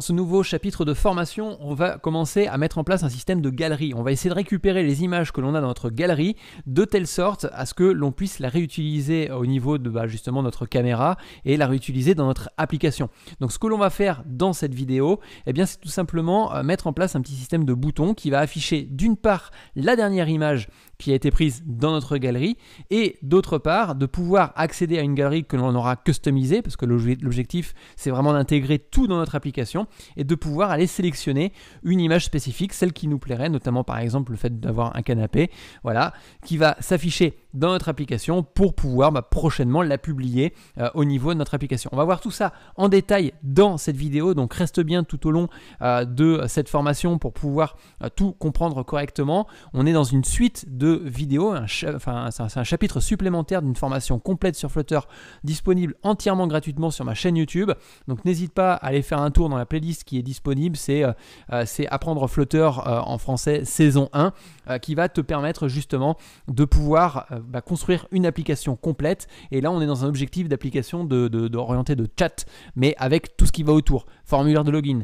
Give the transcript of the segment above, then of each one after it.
ce nouveau chapitre de formation, on va commencer à mettre en place un système de galerie. On va essayer de récupérer les images que l'on a dans notre galerie de telle sorte à ce que l'on puisse la réutiliser au niveau de bah, justement notre caméra et la réutiliser dans notre application. Donc ce que l'on va faire dans cette vidéo, eh bien c'est tout simplement euh, mettre en place un petit système de boutons qui va afficher d'une part la dernière image qui a été prise dans notre galerie, et d'autre part de pouvoir accéder à une galerie que l'on aura customisée, parce que l'objectif c'est vraiment d'intégrer tout dans notre application, et de pouvoir aller sélectionner une image spécifique, celle qui nous plairait, notamment par exemple le fait d'avoir un canapé, voilà, qui va s'afficher dans notre application pour pouvoir bah, prochainement la publier euh, au niveau de notre application. On va voir tout ça en détail dans cette vidéo, donc reste bien tout au long euh, de cette formation pour pouvoir euh, tout comprendre correctement. On est dans une suite de vidéo, c'est un chapitre supplémentaire d'une formation complète sur Flutter disponible entièrement gratuitement sur ma chaîne YouTube. Donc n'hésite pas à aller faire un tour dans la playlist qui est disponible, c'est euh, euh, Apprendre Flutter euh, en français saison 1, qui va te permettre justement de pouvoir bah, construire une application complète. Et là, on est dans un objectif d'application de, de, de chat, mais avec tout ce qui va autour. Formulaire de login,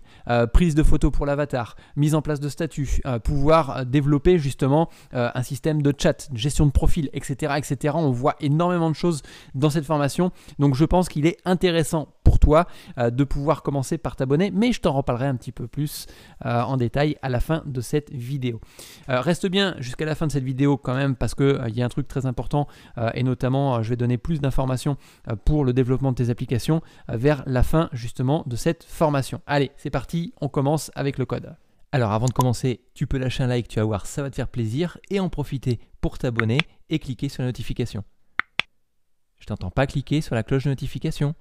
prise de photo pour l'avatar, mise en place de statut, pouvoir développer justement un système de chat, gestion de profil, etc., etc. On voit énormément de choses dans cette formation. Donc je pense qu'il est intéressant pour toi euh, de pouvoir commencer par t'abonner, mais je t'en reparlerai un petit peu plus euh, en détail à la fin de cette vidéo. Euh, reste bien jusqu'à la fin de cette vidéo quand même parce que il y a un truc très important et notamment je vais donner plus d'informations pour le développement de tes applications vers la fin justement de cette formation. Allez, c'est parti, on commence avec le code. Alors avant de commencer, tu peux lâcher un like, tu vas voir, ça va te faire plaisir, et en profiter pour t'abonner et cliquer sur la notification. Je t'entends pas cliquer sur la cloche de notification.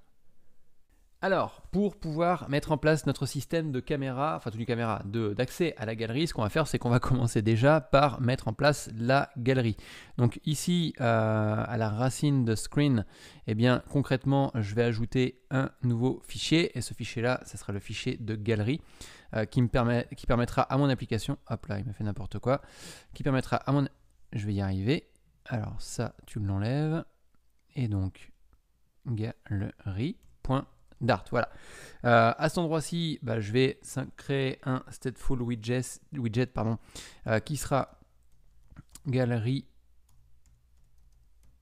Alors, pour pouvoir mettre en place notre système de caméra, enfin tout une caméra d'accès à la galerie, ce qu'on va faire, c'est qu'on va commencer déjà par mettre en place la galerie. Donc ici, euh, à la racine de screen, eh bien concrètement, je vais ajouter un nouveau fichier, et ce fichier-là, ce sera le fichier de galerie, euh, qui, me permet, qui permettra à mon application, hop là, il me fait n'importe quoi, qui permettra à mon... Je vais y arriver. Alors ça, tu l'enlèves. Et donc, galerie. Dart, voilà. Euh, à cet endroit-ci, bah, je vais créer un stateful widget, widget pardon, euh, qui sera galerie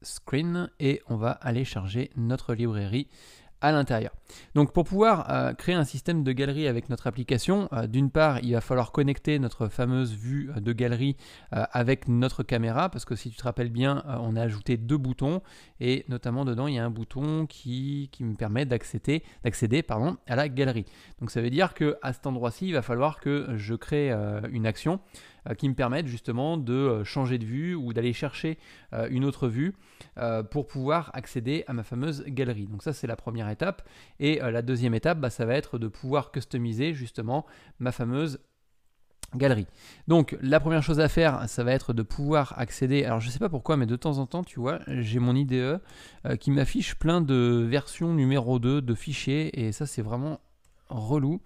screen et on va aller charger notre librairie à l'intérieur. Donc pour pouvoir euh, créer un système de galerie avec notre application, euh, d'une part il va falloir connecter notre fameuse vue euh, de galerie avec notre caméra parce que si tu te rappelles bien on a ajouté deux boutons et notamment dedans il y a un bouton qui, me permet d'accéder, d'accéder pardon, à la galerie. Donc ça veut dire que à cet endroit-ci il va falloir que je crée une action euh, qui me permettent justement de euh, changer de vue ou d'aller chercher euh, une autre vue pour pouvoir accéder à ma fameuse galerie. Donc ça c'est la première étape. Et la deuxième étape, bah, ça va être de pouvoir customiser justement ma fameuse galerie. Donc la première chose à faire, ça va être de pouvoir accéder. Alors je sais pas pourquoi, mais de temps en temps, tu vois, j'ai mon IDE qui m'affiche plein de versions numéro 2 de fichiers et ça c'est vraiment relou.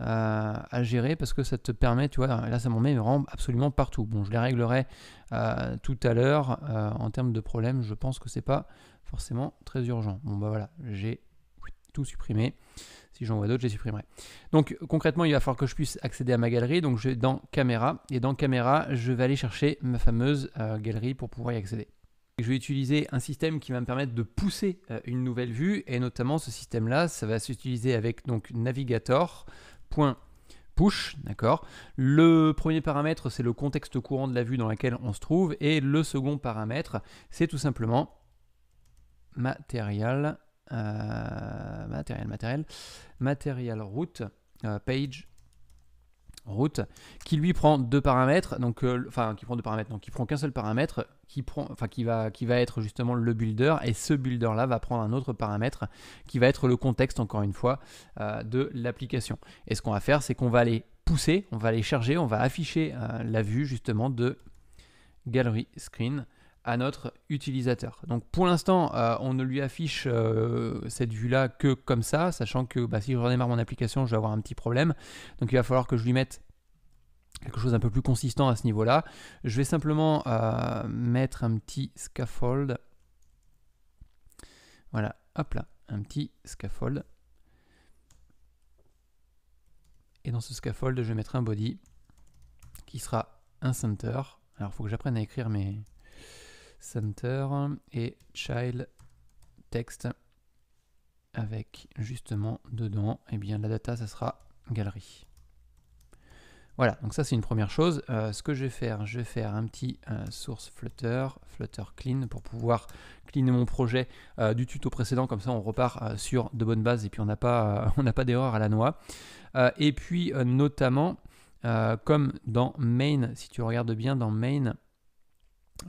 Euh, à gérer parce que ça te permet, tu vois, là ça m'en met vraiment absolument partout. Bon, je les réglerai euh, tout à l'heure euh, en termes de problèmes, je pense que c'est pas forcément très urgent. Bon, bah voilà, j'ai tout supprimé. Si j'en vois d'autres, je les supprimerai. Donc concrètement, il va falloir que je puisse accéder à ma galerie. Donc je vais dans Caméra. Et dans Caméra, je vais aller chercher ma fameuse galerie pour pouvoir y accéder. Je vais utiliser un système qui va me permettre de pousser une nouvelle vue. Et notamment, ce système-là, ça va s'utiliser avec donc Navigator point push, d'accord Le premier paramètre, c'est le contexte courant de la vue dans laquelle on se trouve, et le second paramètre, c'est tout simplement matériel, euh, matériel, matériel, matériel route, euh, page route, qui lui prend deux paramètres, donc euh, enfin qui prend deux paramètres, donc qui prend qu'un seul paramètre, qui prend, enfin qui va, qui va être justement le builder, et ce builder là va prendre un autre paramètre qui va être le contexte encore une fois euh, de l'application. Et ce qu'on va faire, c'est qu'on va aller pousser, on va aller charger, on va afficher euh, la vue justement de gallery screen à notre utilisateur. Donc pour l'instant, euh, on ne lui affiche euh, cette vue-là que comme ça, sachant que bah, si je redémarre mon application, je vais avoir un petit problème. Donc il va falloir que je lui mette quelque chose un peu plus consistant à ce niveau-là. Je vais simplement euh, mettre un petit scaffold. Voilà, hop là, un petit scaffold. Et dans ce scaffold, je vais mettre un body qui sera un center. Alors, il faut que j'apprenne à écrire mes, center et child text avec justement dedans et eh bien la data ça sera galerie voilà donc ça c'est une première chose euh, ce que je vais faire je vais faire un petit euh, source flutter flutter clean pour pouvoir cleaner mon projet euh, du tuto précédent comme ça on repart sur de bonnes bases et puis on n'a pas on n'a pas d'erreur à la noix et puis notamment comme dans main si tu regardes bien dans main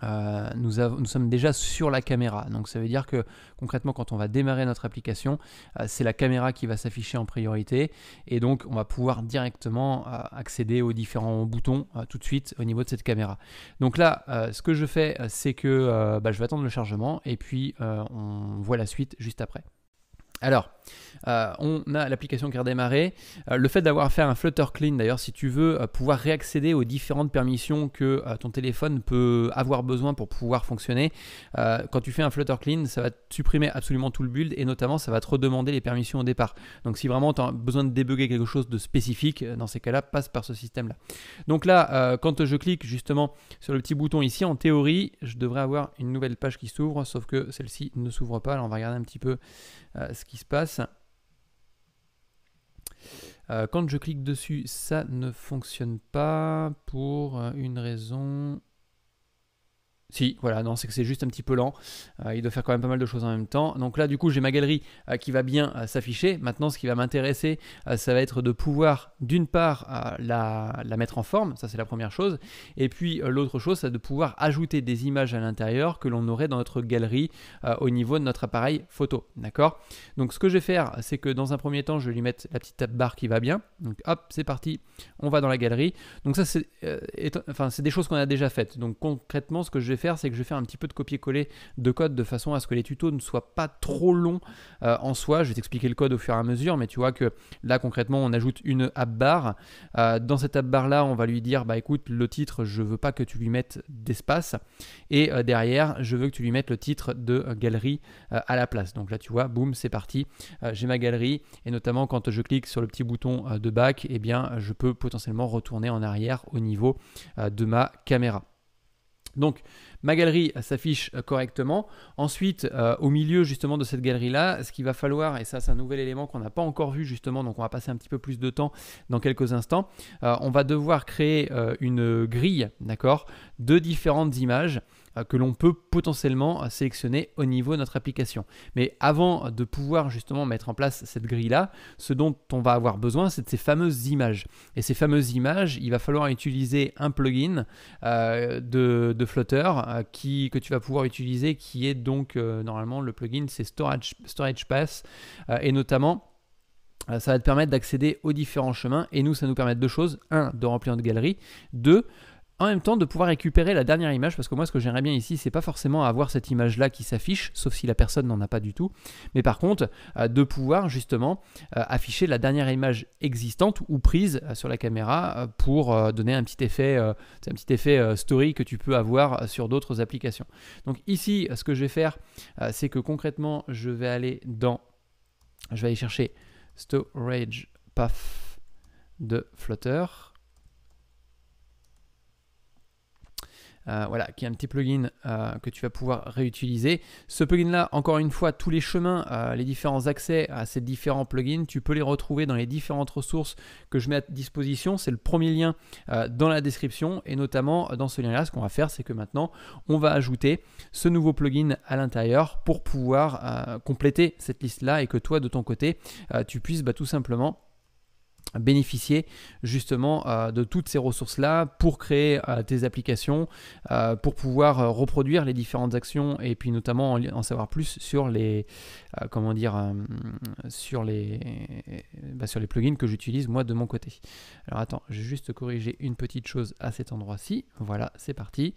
euh, nous, sommes déjà sur la caméra. Donc ça veut dire que concrètement quand on va démarrer notre application, euh, c'est la caméra qui va s'afficher en priorité et donc on va pouvoir directement euh, accéder aux différents boutons tout de suite au niveau de cette caméra. Donc là, ce que je fais, c'est que bah, je vais attendre le chargement et puis on voit la suite juste après. Alors, euh, on a l'application qui a redémarré le fait d'avoir fait un Flutter Clean, d'ailleurs, si tu veux euh, pouvoir réaccéder aux différentes permissions que euh, ton téléphone peut avoir besoin pour pouvoir fonctionner, quand tu fais un Flutter Clean, ça va supprimer absolument tout le build et notamment ça va te redemander les permissions au départ. Donc si vraiment tu as besoin de débugger quelque chose de spécifique, dans ces cas-là, passe par ce système-là. Donc là, quand je clique justement sur le petit bouton ici, en théorie, je devrais avoir une nouvelle page qui s'ouvre, sauf que celle-ci ne s'ouvre pas. Alors on va regarder un petit peu ce qui se passe. Euh, quand je clique dessus, ça ne fonctionne pas pour euh, une raison si, voilà, non, c'est que c'est juste un petit peu lent. Euh, il doit faire quand même pas mal de choses en même temps. Donc là, du coup, j'ai ma galerie euh, qui va bien euh, s'afficher. Maintenant, ce qui va m'intéresser, ça va être de pouvoir, d'une part, la, mettre en forme. Ça, c'est la première chose. Et puis, l'autre chose, c'est de pouvoir ajouter des images à l'intérieur que l'on aurait dans notre galerie au niveau de notre appareil photo. D'accord Donc, ce que je vais faire, c'est que dans un premier temps, je vais lui mettre la petite tape barre qui va bien. Donc, hop, c'est parti. On va dans la galerie. Donc, ça, c'est enfin, c'est des choses qu'on a déjà faites. Donc, concrètement, ce que je vais faire, c'est que je fais un petit peu de copier-coller de code de façon à ce que les tutos ne soient pas trop longs euh, en soi. Je vais t'expliquer le code au fur et à mesure, mais tu vois que là concrètement, on ajoute une app barre euh, dans cette app barre là, on va lui dire bah écoute, le titre, je veux pas que tu lui mettes d'espace, et euh, derrière, je veux que tu lui mettes le titre de galerie à la place. Donc là, tu vois, boum, c'est parti. J'ai ma galerie, et notamment quand je clique sur le petit bouton de back, et eh bien, je peux potentiellement retourner en arrière au niveau de ma caméra. Donc ma galerie s'affiche euh, correctement. Ensuite, euh, au milieu justement de cette galerie-là, ce qu'il va falloir, et ça c'est un nouvel élément qu'on n'a pas encore vu justement, donc on va passer un petit peu plus de temps dans quelques instants, euh, on va devoir créer une grille, d'accord, de différentes images. Euh, que l'on peut potentiellement sélectionner au niveau de notre application. Mais avant de pouvoir justement mettre en place cette grille-là, ce dont on va avoir besoin, c'est de ces fameuses images. Et ces fameuses images, il va falloir utiliser un plugin euh, de, de, Flutter euh, qui, que tu vas pouvoir utiliser, qui est donc normalement le plugin, c'est Storage, Storage Pass, et notamment ça va te permettre d'accéder aux différents chemins et nous ça nous permet deux choses. Un, de remplir notre galerie. Deux, en même temps de pouvoir récupérer la dernière image parce que moi ce que j'aimerais bien ici c'est pas forcément avoir cette image là qui s'affiche sauf si la personne n'en a pas du tout mais par contre euh, de pouvoir justement euh, afficher la dernière image existante ou prise euh, sur la caméra pour donner un petit effet un petit effet story que tu peux avoir sur d'autres applications donc ici ce que je vais faire c'est que concrètement je vais aller dans je vais aller chercher storage path de Flutter Euh, voilà, qui est un petit plugin euh, que tu vas pouvoir réutiliser. Ce plugin-là, encore une fois, tous les chemins, euh, les différents accès à ces différents plugins, tu peux les retrouver dans les différentes ressources que je mets à disposition. C'est le premier lien dans la description et notamment dans ce lien-là, ce qu'on va faire, c'est que maintenant, on va ajouter ce nouveau plugin à l'intérieur pour pouvoir compléter cette liste-là et que toi, de ton côté, tu puisses bah, tout simplement bénéficier justement euh, de toutes ces ressources-là pour créer des euh, tes applications, euh, pour pouvoir reproduire les différentes actions et puis notamment en, savoir plus sur les comment dire sur les bah, sur les plugins que j'utilise moi de mon côté. Alors attends, je juste corriger une petite chose à cet endroit-ci. Voilà, c'est parti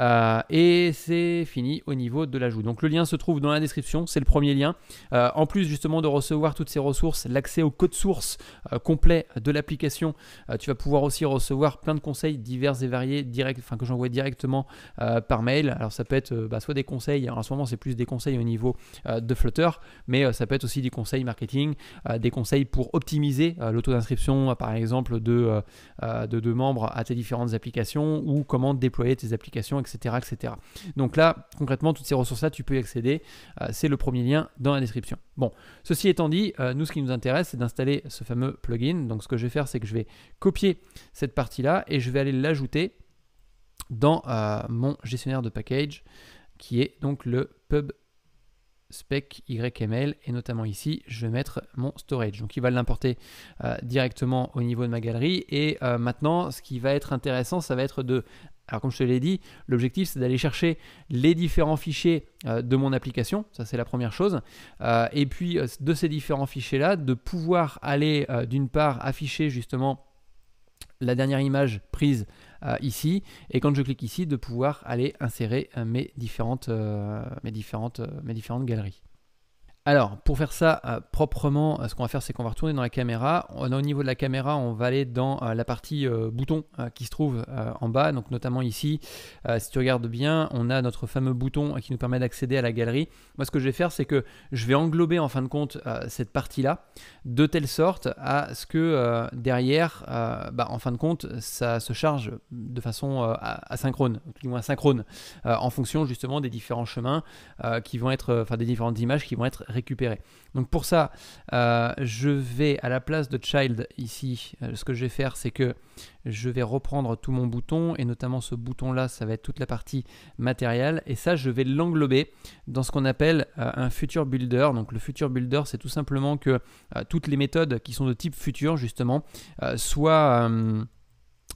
et c'est fini au niveau de l'ajout. Donc le lien se trouve dans la description, c'est le premier lien. en plus justement de recevoir toutes ces ressources, l'accès au code source qu'on de l'application. Euh, tu vas pouvoir aussi recevoir plein de conseils divers et variés direct, enfin, que j'envoie directement euh, par mail. Alors ça peut être euh, bah, soit des conseils, hein. en ce moment c'est plus des conseils au niveau de Flutter, mais ça peut être aussi des conseils marketing, des conseils pour optimiser l'auto d'inscription par exemple de, de, membres à tes différentes applications ou comment déployer tes applications, etc. etc. Donc là, concrètement, toutes ces ressources-là, tu peux y accéder. c'est le premier lien dans la description. Bon, ceci étant dit, nous, ce qui nous intéresse, c'est d'installer ce fameux plugin donc ce que je vais faire, c'est que je vais copier cette partie-là et je vais aller l'ajouter dans euh, mon gestionnaire de package qui est donc le pub spec YML et notamment ici je vais mettre mon storage donc il va l'importer euh, directement au niveau de ma galerie et euh, maintenant ce qui va être intéressant ça va être de alors comme je te l'ai dit, l'objectif c'est d'aller chercher les différents fichiers euh, de mon application, ça c'est la première chose. Euh, et puis euh, de ces différents fichiers-là, de pouvoir aller d'une part afficher justement la dernière image prise ici, et quand je clique ici, de pouvoir aller insérer mes différentes, mes différentes, mes différentes galeries. Alors, pour faire ça euh, proprement, euh, ce qu'on va faire, c'est qu'on va retourner dans la caméra. On, au niveau de la caméra, on va aller dans euh, la partie bouton qui se trouve en bas, donc notamment ici. si tu regardes bien, on a notre fameux bouton qui nous permet d'accéder à la galerie. Moi, ce que je vais faire, c'est que je vais englober en fin de compte cette partie-là, de telle sorte à ce que derrière, bah, en fin de compte, ça se charge de façon asynchrone, du moins synchrone, en fonction justement des différents chemins qui vont être, enfin des différentes images qui vont être récupérer. Donc pour ça, euh, je vais à la place de child ici, euh, ce que je vais faire, c'est que je vais reprendre tout mon bouton et notamment ce bouton là, ça va être toute la partie matérielle et ça, je vais l'englober dans ce qu'on appelle euh, un future builder. Donc le future builder, c'est tout simplement que toutes les méthodes qui sont de type futur justement soient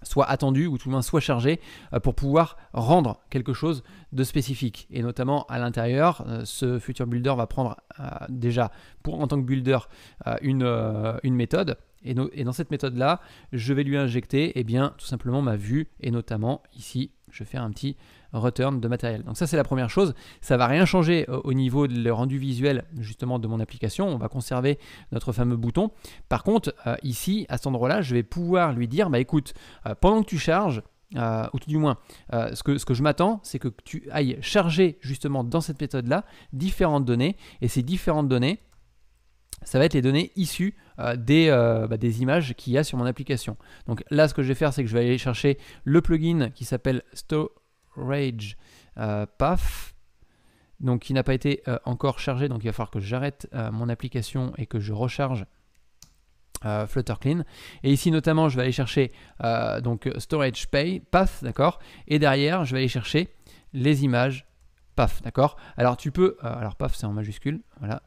soit attendu ou tout le moins soit chargé euh, pour pouvoir rendre quelque chose de spécifique. Et notamment à l'intérieur, euh, ce futur builder va prendre euh, déjà pour en tant que builder une, méthode. Et, et, dans cette méthode-là, je vais lui injecter et eh bien, tout simplement ma vue et notamment ici je fais un petit return de matériel. Donc ça c'est la première chose, ça va rien changer euh, au niveau du rendu visuel justement de mon application, on va conserver notre fameux bouton. Par contre euh, ici à cet endroit-là, je vais pouvoir lui dire bah écoute, euh, pendant que tu charges ou tout du moins, ce, que, ce que je m'attends, c'est que tu ailles charger justement dans cette méthode-là différentes données, et ces différentes données, ça va être les données issues euh, euh, bah, des, images qu'il y a sur mon application. Donc là, ce que je vais faire, c'est que je vais aller chercher le plugin qui s'appelle Storage euh, Path, donc qui n'a pas été encore chargé, donc il va falloir que j'arrête mon application et que je recharge Flutter Clean. Et ici notamment, je vais aller chercher donc Storage Pay, Path, d'accord Et derrière, je vais aller chercher les images Path, d'accord Alors tu peux, alors paf, c'est en majuscule, voilà.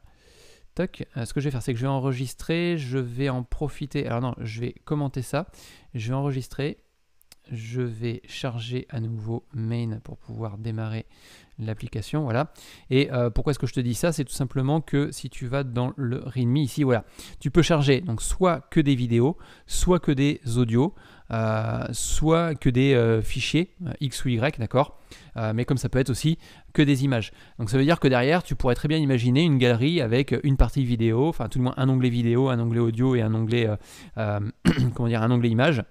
Euh, ce que je vais faire, c'est que je vais enregistrer, je vais en profiter. Alors non, je vais commenter ça. Je vais enregistrer. Je vais charger à nouveau main pour pouvoir démarrer l'application, voilà. Et euh, pourquoi est-ce que je te dis ça C'est tout simplement que si tu vas dans le README ici, voilà, tu peux charger donc soit que des vidéos, soit que des audios, euh, soit que des euh, fichiers X ou Y, d'accord Mais comme ça peut être aussi que des images. Donc ça veut dire que derrière, tu pourrais très bien imaginer une galerie avec une partie vidéo, enfin tout le moins un onglet vidéo, un onglet audio et un onglet, comment dire, un onglet image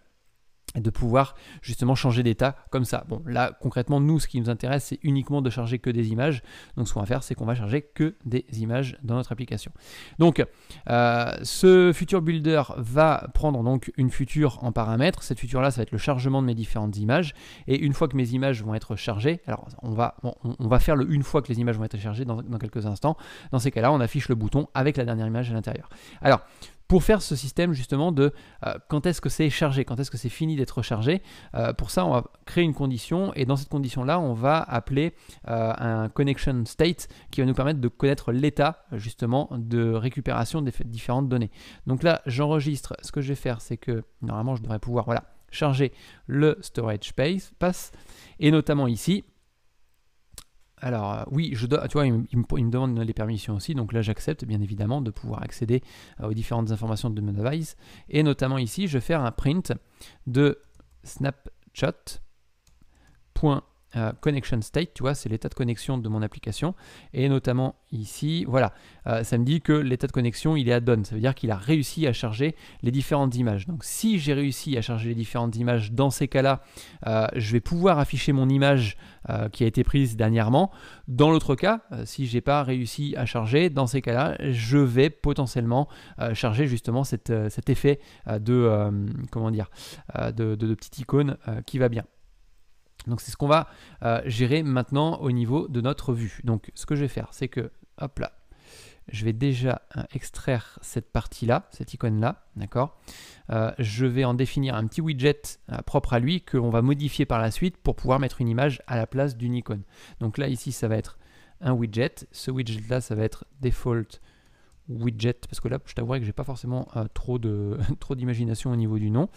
de pouvoir justement changer d'état comme ça. Bon, là concrètement, nous, ce qui nous intéresse, c'est uniquement de charger que des images. Donc ce qu'on va faire, c'est qu'on va charger que des images dans notre application. Donc euh, ce futur builder va prendre donc une future en paramètres. Cette future là, ça va être le chargement de mes différentes images. Et une fois que mes images vont être chargées, alors on va, on va faire le une fois que les images vont être chargées dans, dans quelques instants. Dans ces cas-là, on affiche le bouton avec la dernière image à l'intérieur. Alors pour faire ce système justement de euh, quand est-ce que c'est chargé, quand est-ce que c'est fini d'être chargé. Euh, pour ça, on va créer une condition et dans cette condition-là, on va appeler euh, un connection state qui va nous permettre de connaître l'état justement de récupération des différentes données. Donc là, j'enregistre. Ce que je vais faire, c'est que normalement, je devrais pouvoir voilà charger le storage space pass et notamment ici alors euh, oui, je dois, tu vois, il me, demande les permissions aussi, donc là j'accepte bien évidemment de pouvoir accéder euh, aux différentes informations de mon device. Et notamment ici, je vais faire un print de snapshot euh, connection state, tu vois, c'est l'état de connexion de mon application. Et notamment ici, voilà, euh, ça me dit que l'état de connexion, il est à on Ça veut dire qu'il a réussi à charger les différentes images. Donc si j'ai réussi à charger les différentes images, dans ces cas-là, euh, je vais pouvoir afficher mon image qui a été prise dernièrement. Dans l'autre cas, si j'ai pas réussi à charger, dans ces cas-là, je vais potentiellement charger justement cet effet de, comment dire, de petite icône qui va bien. Donc c'est ce qu'on va euh, gérer maintenant au niveau de notre vue. Donc ce que je vais faire, c'est que, hop là, je vais déjà euh, extraire cette partie-là, cette icône-là, d'accord euh, Je vais en définir un petit widget propre à lui que l'on va modifier par la suite pour pouvoir mettre une image à la place d'une icône. Donc là, ici, ça va être un widget. Ce widget-là, ça va être default widget, parce que là, je t'avouerai que j'ai pas forcément euh, trop de trop d'imagination au niveau du nom.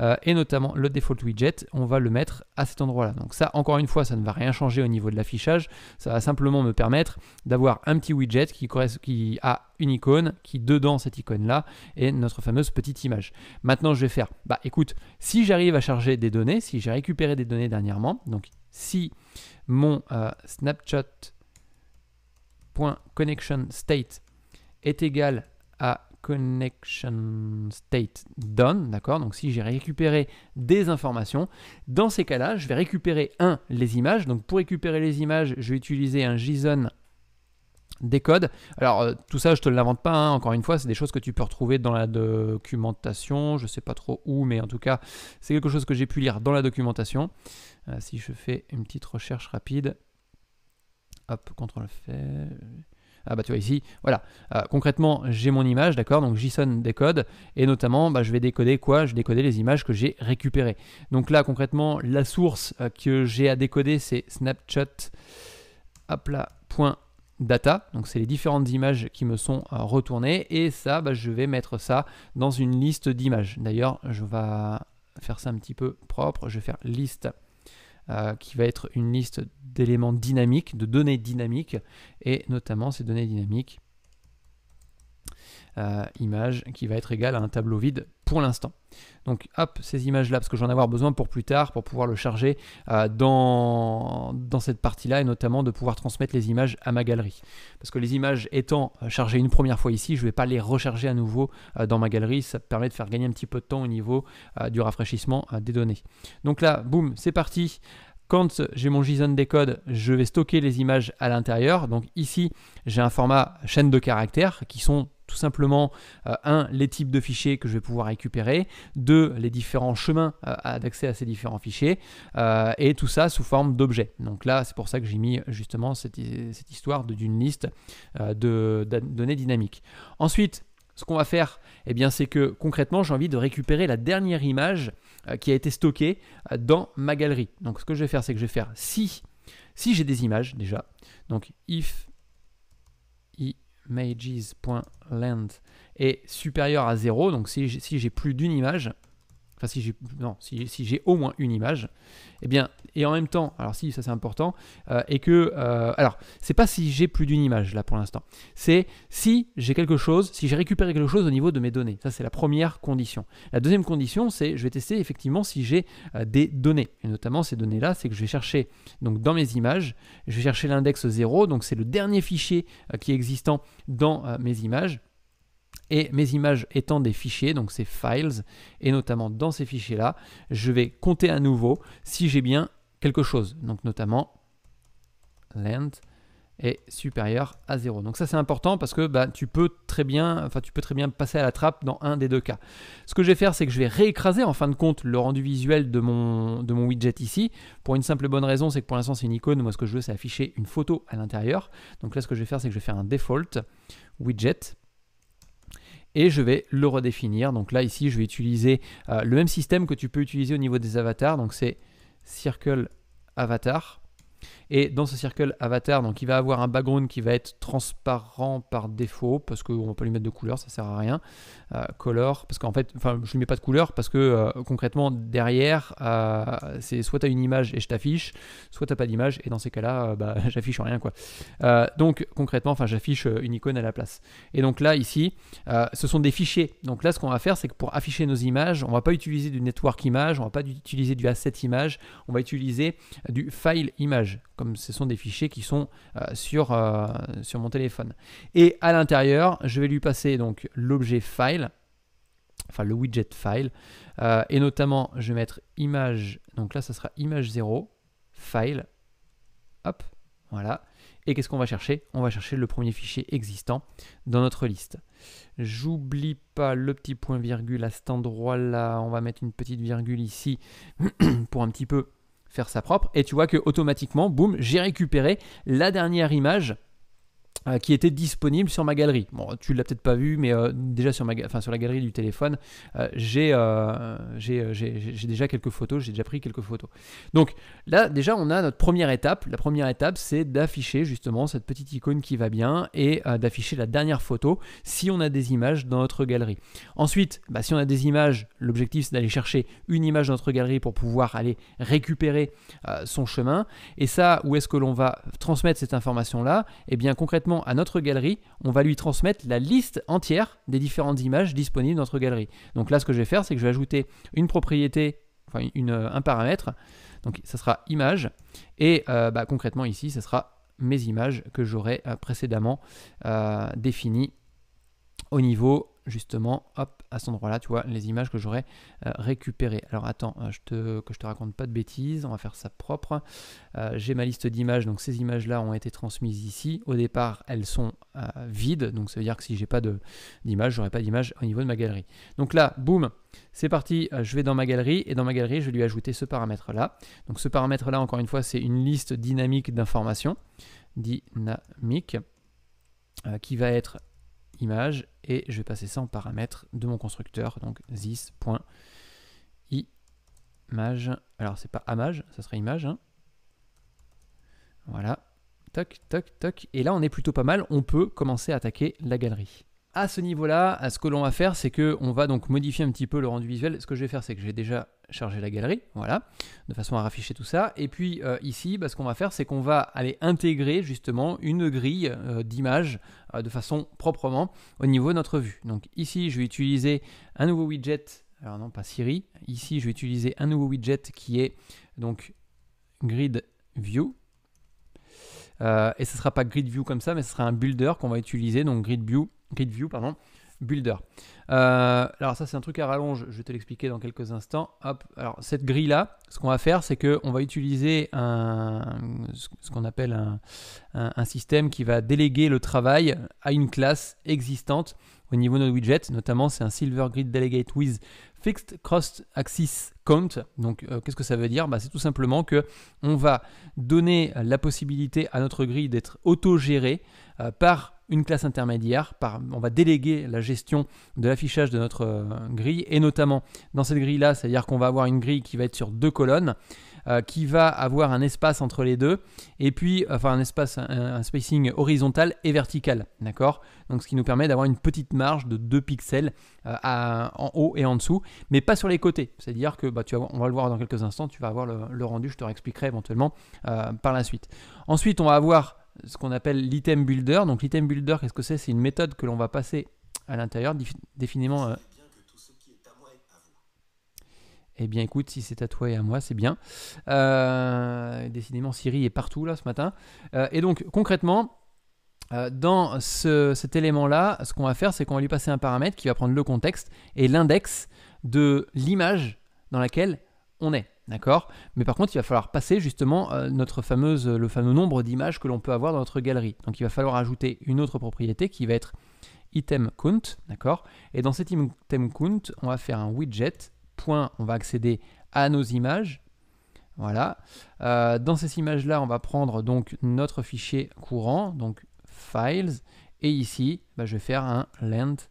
Euh, et notamment le default widget, on va le mettre à cet endroit-là. Donc ça, encore une fois, ça ne va rien changer au niveau de l'affichage. Ça va simplement me permettre d'avoir un petit widget qui, qui a une icône qui dedans cette icône-là est notre fameuse petite image. Maintenant, je vais faire. Bah, écoute, si j'arrive à charger des données, si j'ai récupéré des données dernièrement, donc si mon euh, state est égal à connection state done, d'accord Donc si j'ai récupéré des informations, dans ces cas-là, je vais récupérer un, les images. Donc pour récupérer les images, je vais utiliser un JSON des codes. Alors euh, tout ça, je te l'invente pas. Hein. Encore une fois, c'est des choses que tu peux retrouver dans la documentation. Je sais pas trop où, mais en tout cas, c'est quelque chose que j'ai pu lire dans la documentation. Euh, si je fais une petite recherche rapide, hop, le fait. Ah bah, tu vois ici, voilà. Euh, concrètement, j'ai mon image, d'accord, donc JSON décode, et notamment, bah, je vais décoder quoi Je vais décoder les images que j'ai récupérées. Donc là, concrètement, la source euh, que j'ai à décoder, c'est Snapchat. donc c'est les différentes images qui me sont euh, retournées, et ça, bah, je vais mettre ça dans une liste d'images. D'ailleurs, je vais faire ça un petit peu propre, je vais faire liste euh, qui va être une liste d'éléments dynamiques, de données dynamiques, et notamment ces données dynamiques euh, image qui va être égale à un tableau vide pour l'instant. Donc hop, ces images-là, parce que j'en vais avoir besoin pour plus tard, pour pouvoir le charger euh, dans, dans cette partie-là, et notamment de pouvoir transmettre les images à ma galerie. Parce que les images étant euh, chargées une première fois ici, je ne vais pas les recharger à nouveau dans ma galerie, ça permet de faire gagner un petit peu de temps au niveau du rafraîchissement des données. Donc là, boum, c'est parti. Quand j'ai mon JSON décode, je vais stocker les images à l'intérieur. Donc ici, j'ai un format chaîne de caractères qui sont tout simplement, euh, un, les types de fichiers que je vais pouvoir récupérer, deux, les différents chemins euh, d'accès à ces différents fichiers, euh, et tout ça sous forme d'objets. Donc là, c'est pour ça que j'ai mis justement cette, histoire d'une liste de, données dynamiques. Ensuite, ce qu'on va faire, eh bien, c'est que concrètement, j'ai envie de récupérer la dernière image qui a été stockée dans ma galerie. Donc ce que je vais faire, c'est que je vais faire si, si j'ai des images déjà, donc if mages.land est supérieur à 0, donc si j'ai plus d'une image, enfin si j'ai non si, j'ai au moins une image et eh bien et en même temps alors si ça c'est important euh, et que euh, alors c'est pas si j'ai plus d'une image là pour l'instant c'est si j'ai quelque chose si j'ai récupéré quelque chose au niveau de mes données ça c'est la première condition la deuxième condition c'est je vais tester effectivement si j'ai euh, des données et notamment ces données là c'est que je vais chercher donc dans mes images je vais chercher l'index 0 donc c'est le dernier fichier qui est existant dans mes images et mes images étant des fichiers, donc ces files, et notamment dans ces fichiers-là, je vais compter à nouveau si j'ai bien quelque chose, donc notamment length est supérieur à 0. Donc ça c'est important parce que bah, tu, peux très bien, enfin, tu peux très bien passer à la trappe dans un des deux cas. Ce que je vais faire c'est que je vais réécraser en fin de compte le rendu visuel de mon, de mon widget ici. Pour une simple bonne raison c'est que pour l'instant c'est une icône, moi ce que je veux c'est afficher une photo à l'intérieur. Donc là ce que je vais faire c'est que je vais faire un default widget et je vais le redéfinir. Donc là ici je vais utiliser euh, le même système que tu peux utiliser au niveau des avatars. Donc c'est circle avatar. Et dans ce circle avatar, donc il va avoir un background qui va être transparent par défaut, parce qu'on va pas lui mettre de couleur, ça sert à rien. Euh, color, parce qu'en fait, enfin je lui mets pas de couleur, parce que euh, concrètement derrière, euh, c'est soit tu as une image et je t'affiche, soit tu n'as pas d'image, et dans ces cas-là, bah, j'affiche rien quoi. donc concrètement, enfin j'affiche une icône à la place. Et donc là ici, ce sont des fichiers. Donc là ce qu'on va faire, c'est que pour afficher nos images, on va pas utiliser du network image, on va pas utiliser du asset image, on va utiliser du file image comme ce sont des fichiers qui sont euh, sur, euh, sur mon téléphone. Et à l'intérieur, je vais lui passer donc l'objet file, enfin le widget file, euh, et notamment je vais mettre image, donc là ça sera image 0, file, hop, voilà. Et qu'est-ce qu'on va chercher On va chercher le premier fichier existant dans notre liste. J'oublie pas le petit point virgule à cet endroit-là. On va mettre une petite virgule ici pour un petit peu faire sa propre. Et tu vois que automatiquement, boum, j'ai récupéré la dernière image euh, qui était disponible sur ma galerie. Bon, tu l'as peut-être pas vu, mais euh, déjà sur, ma, sur la galerie du téléphone, euh, j'ai déjà quelques photos, j'ai déjà pris quelques photos. Donc là, déjà, on a notre première étape. La première étape, c'est d'afficher justement cette petite icône qui va bien et d'afficher la dernière photo si on a des images dans notre galerie. Ensuite, bah, si on a des images, l'objectif c'est d'aller chercher une image dans notre galerie pour pouvoir aller récupérer son chemin. Et ça, où est-ce que l'on va transmettre cette information-là Eh bien, concrètement, à notre galerie, on va lui transmettre la liste entière des différentes images disponibles dans notre galerie. Donc là, ce que je vais faire, c'est que je vais ajouter une propriété, enfin une, euh, un paramètre. Donc ça sera image. Et euh, bah, concrètement ici, ce sera mes images que j'aurais euh, précédemment définies au niveau justement, hop, à cet endroit-là, tu vois, les images que j'aurais euh, récupérées. Alors attends, euh, je te, que je te raconte pas de bêtises, on va faire ça propre. Euh, j'ai ma liste d'images, donc ces images-là ont été transmises ici. Au départ, elles sont vides, donc ça veut dire que si j'ai pas d'image, j'aurai pas d'image au niveau de ma galerie. Donc là, boum, c'est parti, je vais dans ma galerie et dans ma galerie, je vais lui ajouter ce paramètre-là. Donc ce paramètre-là, encore une fois, c'est une liste dynamique d'informations, dynamique, qui va être image et je vais passer ça en paramètre de mon constructeur, donc zis.image. Alors c'est pas image, ça serait image. Hein. Voilà, toc, toc, toc. Et là on est plutôt pas mal, on peut commencer à attaquer la galerie. À ce niveau-là, ce que l'on va faire, c'est que on va donc modifier un petit peu le rendu visuel. Ce que je vais faire, c'est que j'ai déjà charger la galerie, voilà, de façon à rafficher tout ça. Et puis euh, ici, parce bah, ce qu'on va faire, c'est qu'on va aller intégrer justement une grille euh, d'images euh, de façon proprement au niveau de notre vue. Donc ici, je vais utiliser un nouveau widget, alors non pas Siri, ici je vais utiliser un nouveau widget qui est donc grid view. et ce sera pas grid view comme ça, mais ce sera un builder qu'on va utiliser, donc grid view, grid view pardon, builder. Euh, alors ça c'est un truc à rallonge, je vais te l'expliquer dans quelques instants. Alors cette grille là, ce qu'on va faire c'est qu'on va utiliser un, ce qu'on appelle un, système qui va déléguer le travail à une classe existante au niveau de nos widgets, notamment c'est un Silver Grid Delegate with Fixed Cross Axis Count. Donc euh, qu'est-ce que ça veut dire bah, C'est tout simplement que on va donner la possibilité à notre grille d'être autogérée euh, par une classe intermédiaire. Par, on va déléguer la gestion de l'affichage de notre euh, grille. Et notamment dans cette grille-là, c'est-à-dire qu'on va avoir une grille qui va être sur deux colonnes, euh, qui va avoir un espace entre les deux, et puis, enfin un espace, un, spacing horizontal et vertical. D'accord Donc ce qui nous permet d'avoir une petite marge de deux pixels euh, en haut et en dessous, mais pas sur les côtés. C'est-à-dire que, bah, tu vas, on va le voir dans quelques instants, tu vas avoir le, le rendu, je te réexpliquerai éventuellement par la suite. Ensuite, on va avoir ce qu'on appelle l'item builder. Donc l'item builder, qu'est-ce que c'est C'est une méthode que l'on va passer à l'intérieur, définiment... Euh. Eh bien écoute, si c'est à toi et à moi, c'est bien. Euh, décidément, Siri est partout là ce matin. Euh, et donc concrètement, dans cet élément-là, ce qu'on va faire, c'est qu'on va lui passer un paramètre qui va prendre le contexte et l'index de l'image dans laquelle on est. D'accord Mais par contre, il va falloir passer justement euh, notre fameuse, euh, le fameux nombre d'images que l'on peut avoir dans notre galerie. Donc il va falloir ajouter une autre propriété qui va être item count, d'accord Et dans cet item count, on va faire un widget, point, on va accéder à nos images, voilà. Euh, dans ces images-là, on va prendre donc notre fichier courant, donc files, et ici, bah, je vais faire un length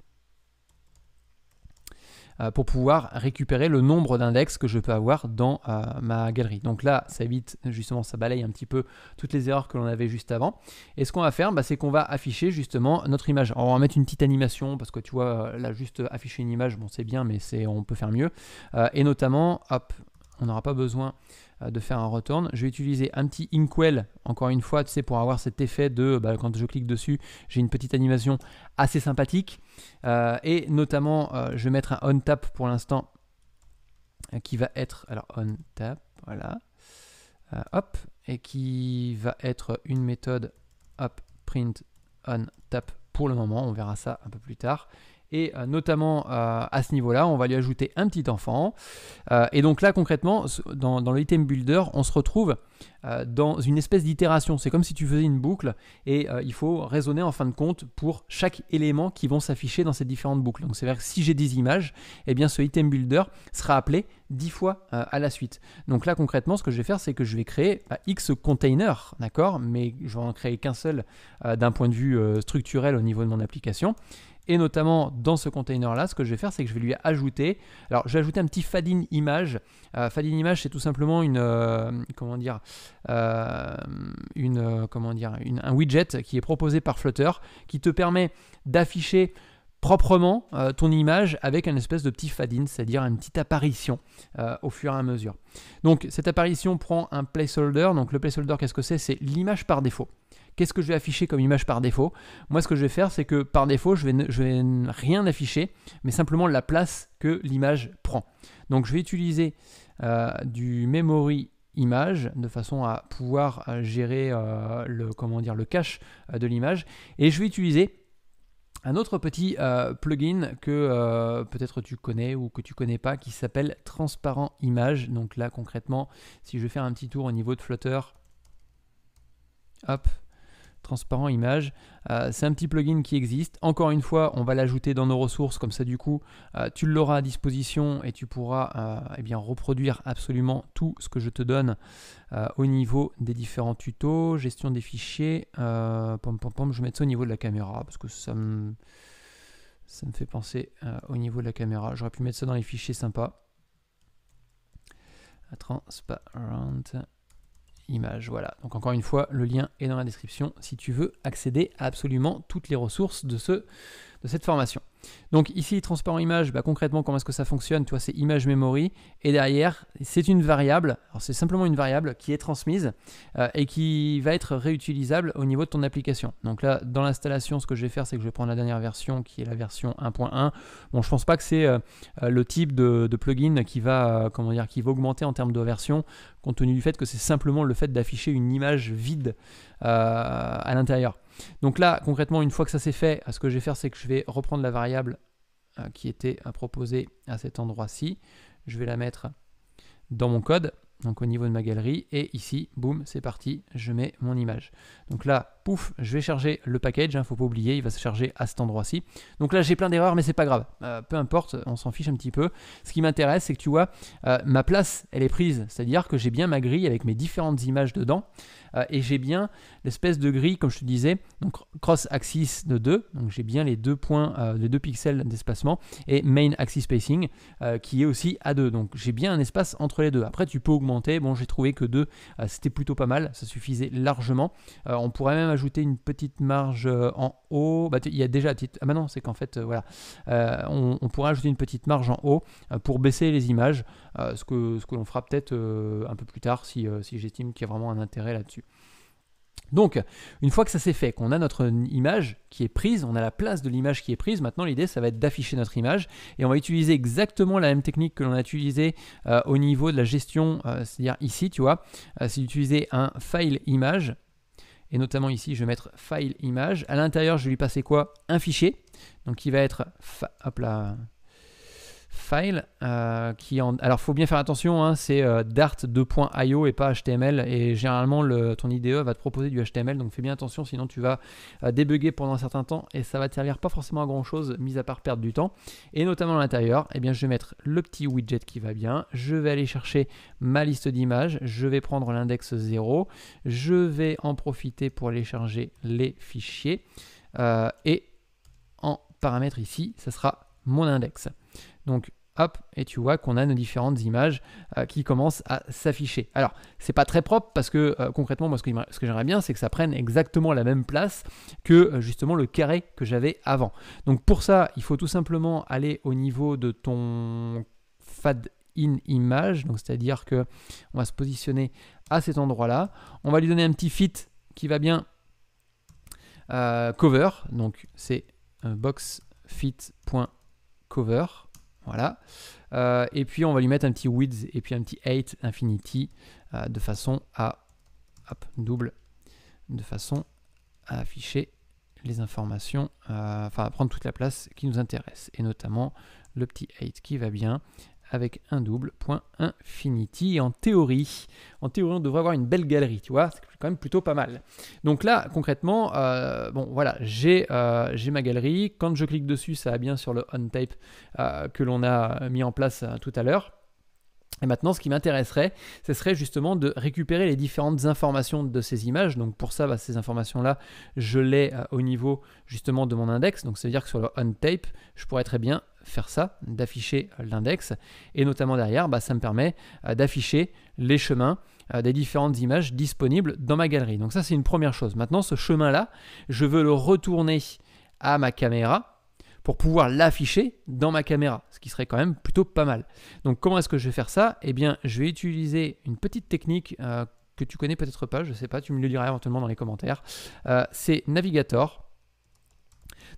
euh, pour pouvoir récupérer le nombre d'index que je peux avoir dans euh, ma galerie. Donc là, ça évite justement, ça balaye un petit peu toutes les erreurs que l'on avait juste avant. Et ce qu'on va faire, bah, c'est qu'on va afficher justement notre image. on va mettre une petite animation parce que tu vois, euh, là, juste afficher une image, bon, c'est bien, mais c'est on peut faire mieux. et notamment, hop, on n'aura pas besoin euh, de faire un return. Je vais utiliser un petit inkwell, encore une fois, tu sais, pour avoir cet effet de, bah, quand je clique dessus, j'ai une petite animation assez sympathique. Euh, et notamment, euh, je vais mettre un on tap pour l'instant, qui va être, alors on tap, voilà, hop, et qui va être une méthode, hop, print on tap pour le moment, on verra ça un peu plus tard. Et euh, notamment euh, à ce niveau-là, on va lui ajouter un petit enfant. Euh, et donc là, concrètement, dans, dans l'item builder, on se retrouve dans une espèce d'itération. C'est comme si tu faisais une boucle et il faut raisonner en fin de compte pour chaque élément qui vont s'afficher dans ces différentes boucles. Donc c'est-à-dire que si j'ai des images, eh bien ce item builder sera appelé 10 fois à la suite. Donc là concrètement, ce que je vais faire, c'est que je vais créer bah, X container, d'accord, mais je vais en créer qu'un seul d'un point de vue structurel au niveau de mon application. Et notamment dans ce container là, ce que je vais faire, c'est que je vais lui ajouter. Alors, je vais ajouter un petit fadin image. Euh, fadin image, c'est tout simplement une euh, euh, comment dire, une comment dire, un widget qui est proposé par Flutter, qui te permet d'afficher proprement ton image avec un espèce de petit fadin, c'est-à-dire une petite apparition au fur et à mesure. Donc cette apparition prend un placeholder. Donc le placeholder, qu'est-ce que c'est C'est l'image par défaut. Qu'est-ce que je vais afficher comme image par défaut Moi, ce que je vais faire, c'est que par défaut, je vais, ne, vais rien afficher, mais simplement la place que l'image prend. Donc, je vais utiliser euh, du memory image de façon à pouvoir euh, gérer euh, le comment dire le cache de l'image et je vais utiliser un autre petit plugin que peut-être tu connais ou que tu connais pas qui s'appelle transparent image donc là concrètement si je vais faire un petit tour au niveau de Flutter hop transparent image. Euh, c'est un petit plugin qui existe. Encore une fois, on va l'ajouter dans nos ressources, comme ça du coup, euh, tu l'auras à disposition et tu pourras euh, eh bien, reproduire absolument tout ce que je te donne au niveau des différents tutos, gestion des fichiers. Pom, je vais mettre ça au niveau de la caméra parce que ça me, ça me fait penser au niveau de la caméra. J'aurais pu mettre ça dans les fichiers sympas. Transparent. Voilà, donc encore une fois, le lien est dans la description si tu veux accéder à absolument toutes les ressources de ce de cette formation. Donc ici, transparent image, bah, concrètement, comment est-ce que ça fonctionne toi c'est image memory. Et derrière, c'est une variable. Alors c'est simplement une variable qui est transmise euh, et qui va être réutilisable au niveau de ton application. Donc là, dans l'installation, ce que je vais faire, c'est que je vais prendre la dernière version qui est la version 1.1. Bon, je pense pas que c'est euh, euh, le type de, plugin qui va, comment dire, qui va augmenter en termes de version, compte tenu du fait que c'est simplement le fait d'afficher une image vide à l'intérieur. Donc là, concrètement, une fois que ça c'est fait, ce que je vais faire, c'est que je vais reprendre la variable euh, qui était à proposer à cet endroit-ci. Je vais la mettre dans mon code, donc au niveau de ma galerie. Et ici, boum, c'est parti, je mets mon image. Donc là, pouf, je vais charger le package, hein, faut pas oublier, il va se charger à cet endroit-ci. Donc là j'ai plein d'erreurs mais c'est pas grave, euh, peu importe, on s'en fiche un petit peu. Ce qui m'intéresse c'est que tu vois, euh, ma place elle est prise, c'est-à-dire que j'ai bien ma grille avec mes différentes images dedans euh, et j'ai bien l'espèce de grille comme je te disais, donc cross axis de 2, donc j'ai bien les deux points, les deux pixels d'espacement et main axis spacing qui est aussi à 2, donc j'ai bien un espace entre les deux. Après tu peux augmenter, bon j'ai trouvé que 2 c'était plutôt pas mal, ça suffisait largement, on pourrait même ajouter une petite marge en haut. il y a déjà c'est qu'en fait, voilà. on, pourra ajouter une petite marge en haut pour baisser les images, euh, ce que, ce que l'on fera peut-être euh, un peu plus tard euh, si, j'estime qu'il y a vraiment un intérêt là-dessus. Donc, une fois que ça s'est fait, qu'on a notre image qui est prise, on a la place de l'image qui est prise, maintenant l'idée ça va être d'afficher notre image et on va utiliser exactement la même technique que l'on a utilisé au niveau de la gestion, c'est-à-dire ici, tu vois, c'est d'utiliser un file image et notamment ici, je vais mettre file image. À l'intérieur, je vais lui passer quoi Un fichier. Donc qui va être, hop là, file euh, qui en... alors faut bien faire attention hein, c'est euh, dart2.io et pas HTML et généralement le, ton IDE va te proposer du HTML donc fais bien attention sinon tu vas débuguer euh, débugger pendant un certain temps et ça va te servir pas forcément à grand chose mis à part perdre du temps et notamment à l'intérieur eh bien je vais mettre le petit widget qui va bien je vais aller chercher ma liste d'images je vais prendre l'index 0 je vais en profiter pour aller charger les fichiers et en paramètre ici ça sera mon index donc hop, et tu vois qu'on a nos différentes images euh, qui commencent à s'afficher. Alors, c'est pas très propre parce que euh, concrètement, moi, ce que, j'aimerais bien, c'est que ça prenne exactement la même place que euh, justement le carré que j'avais avant. Donc, pour ça, il faut tout simplement aller au niveau de ton fade in image, donc c'est-à-dire que on va se positionner à cet endroit-là. On va lui donner un petit fit qui va bien cover, donc c'est box voilà. Euh, et puis on va lui mettre un petit width et puis un petit height infinity euh, de façon à double, de façon à afficher les informations, euh, enfin à prendre toute la place qui nous intéresse, et notamment le petit height qui va bien, avec un double point infinity. Et en théorie, en théorie, on devrait avoir une belle galerie, tu vois, c'est quand même plutôt pas mal. Donc là, concrètement, euh, bon voilà, j'ai euh, j'ai ma galerie. Quand je clique dessus, ça va bien sur le on tape euh, que l'on a mis en place tout à l'heure. Et maintenant, ce qui m'intéresserait, ce serait justement de récupérer les différentes informations de ces images. Donc pour ça, bah, ces informations-là, je les au niveau justement de mon index. Donc ça veut dire que sur le on tape, je pourrais très bien faire ça, d'afficher euh, l'index. Et notamment derrière, bah, ça me permet euh, d'afficher les chemins euh, des différentes images disponibles dans ma galerie. Donc ça, c'est une première chose. Maintenant, ce chemin-là, je veux le retourner à ma caméra pour pouvoir l'afficher dans ma caméra, ce qui serait quand même plutôt pas mal. Donc comment est-ce que je vais faire ça Eh bien, je vais utiliser une petite technique que tu connais peut-être pas, je ne sais pas, tu me le diras éventuellement dans les commentaires. c'est Navigator.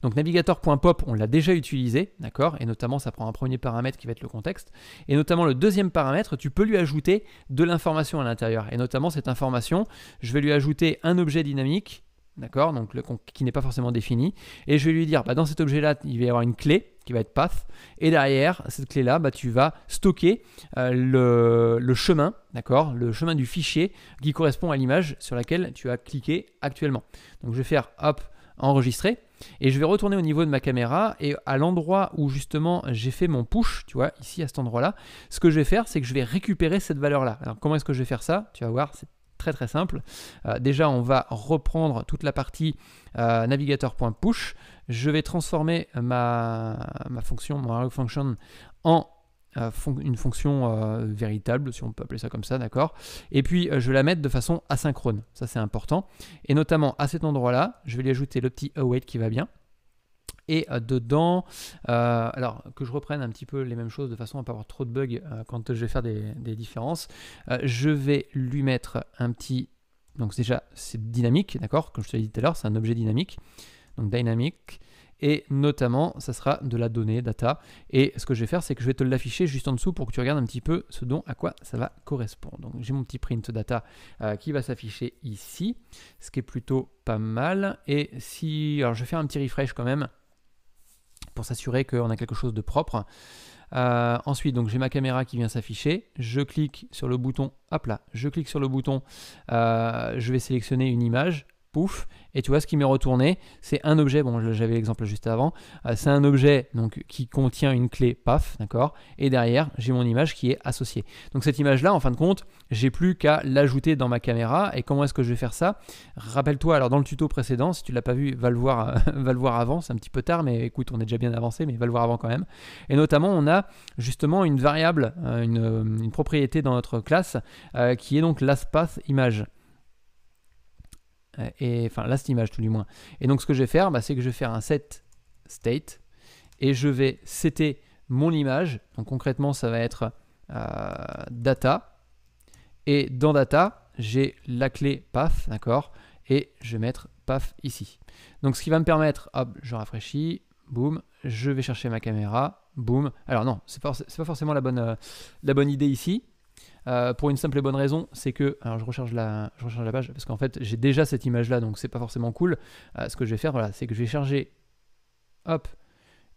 Donc navigator.pop, on l'a déjà utilisé, d'accord Et notamment, ça prend un premier paramètre qui va être le contexte. Et notamment, le deuxième paramètre, tu peux lui ajouter de l'information à l'intérieur. Et notamment, cette information, je vais lui ajouter un objet dynamique, d'accord Donc qui n'est pas forcément défini. Et je vais lui dire, bah, dans cet objet-là, il va y avoir une clé qui va être path. Et derrière, cette clé-là, bah, tu vas stocker euh, le, le chemin, d'accord Le chemin du fichier qui correspond à l'image sur laquelle tu as cliqué actuellement. Donc je vais faire, hop, enregistré. Et je vais retourner au niveau de ma caméra et à l'endroit où justement j'ai fait mon push, tu vois, ici à cet endroit-là, ce que je vais faire, c'est que je vais récupérer cette valeur-là. Alors comment est-ce que je vais faire ça Tu vas voir, c'est très très simple. Euh, déjà, on va reprendre toute la partie euh, point navigateur.push. Je vais transformer ma, ma fonction, mon function, en une fonction euh, véritable, si on peut appeler ça comme ça, d'accord Et puis euh, je vais la mettre de façon asynchrone, ça c'est important. Et notamment à cet endroit-là, je vais lui ajouter le petit await qui va bien. Et euh, dedans, alors que je reprenne un petit peu les mêmes choses de façon à pas avoir trop de bugs quand je vais faire des, des différences, je vais lui mettre un petit... Donc déjà, c'est dynamique, d'accord Comme je te l'ai dit tout à l'heure, c'est un objet dynamique. Donc dynamique et notamment ça sera de la donnée, data. Et ce que je vais faire, c'est que je vais te l'afficher juste en dessous pour que tu regardes un petit peu ce dont à quoi ça va correspondre. Donc j'ai mon petit print data euh, qui va s'afficher ici, ce qui est plutôt pas mal. Et si, alors je vais faire un petit refresh quand même pour s'assurer qu'on a quelque chose de propre. Euh, ensuite, donc j'ai ma caméra qui vient s'afficher. Je clique sur le bouton. Hop là, je clique sur le bouton. Euh, je vais sélectionner une image et tu vois ce qui m'est retourné, c'est un objet, bon j'avais l'exemple juste avant, euh, c'est un objet donc, qui contient une clé, paf, d'accord, et derrière j'ai mon image qui est associée. Donc cette image-là, en fin de compte, j'ai plus qu'à l'ajouter dans ma caméra, et comment est-ce que je vais faire ça Rappelle-toi, alors dans le tuto précédent, si tu l'as pas vu, va le voir, va le voir avant, c'est un petit peu tard, mais écoute, on est déjà bien avancé, mais va le voir avant quand même. Et notamment, on a justement une variable, euh, euh, une, propriété dans notre classe, qui est donc l'aspath image. Euh, et enfin là cette image tout du moins. Et donc ce que je vais faire, bah, c'est que je vais faire un set state et je vais setter mon image. Donc concrètement, ça va être euh, data et dans data, j'ai la clé path, d'accord, et je vais mettre path ici. Donc ce qui va me permettre, hop, je rafraîchis, boum, je vais chercher ma caméra, boum. Alors non, c'est pas, pas forcément la bonne, euh, la bonne idée ici. Euh, pour une simple et bonne raison, c'est que, alors je recharge la, la page parce qu'en fait j'ai déjà cette image là, donc c'est pas forcément cool. Euh, ce que je vais faire, c'est que je vais charger, hop,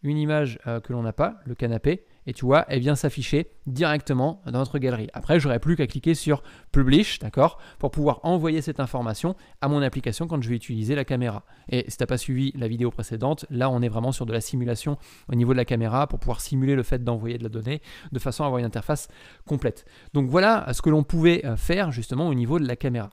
une image euh, que l'on n'a pas, le canapé, et tu vois, elle vient s'afficher directement dans notre galerie. Après, j'aurais plus qu'à cliquer sur Publish, d'accord, pour pouvoir envoyer cette information à mon application quand je vais utiliser la caméra. Et si tu n'as pas suivi la vidéo précédente, là, on est vraiment sur de la simulation au niveau de la caméra pour pouvoir simuler le fait d'envoyer de la donnée de façon à avoir une interface complète. Donc voilà ce que l'on pouvait euh, faire justement au niveau de la caméra.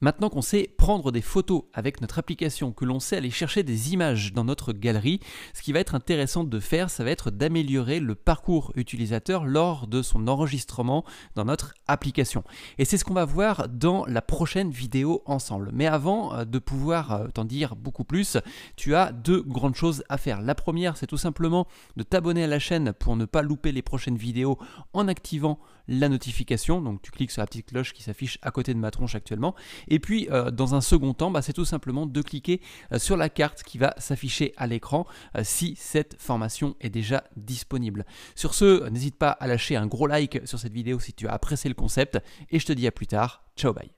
Maintenant qu'on sait prendre des photos avec notre application, que l'on sait aller chercher des images dans notre galerie, ce qui va être intéressant de faire, ça va être d'améliorer le parcours utilisateur lors de son enregistrement dans notre application. Et c'est ce qu'on va voir dans la prochaine vidéo ensemble. Mais avant euh, de pouvoir euh, t'en dire beaucoup plus, tu as deux grandes choses à faire. La première, c'est tout simplement de t'abonner à la chaîne pour ne pas louper les prochaines vidéos en activant la notification. Donc tu cliques sur la petite cloche qui s'affiche à côté de ma tronche actuellement. Et puis euh, dans un second temps, bah, c'est tout simplement de cliquer euh, sur la carte qui va s'afficher à l'écran euh, si cette formation est déjà disponible. Sur ce, n'hésite pas à lâcher un gros like sur cette vidéo si tu as apprécié le concept et je te dis à plus tard. Ciao bye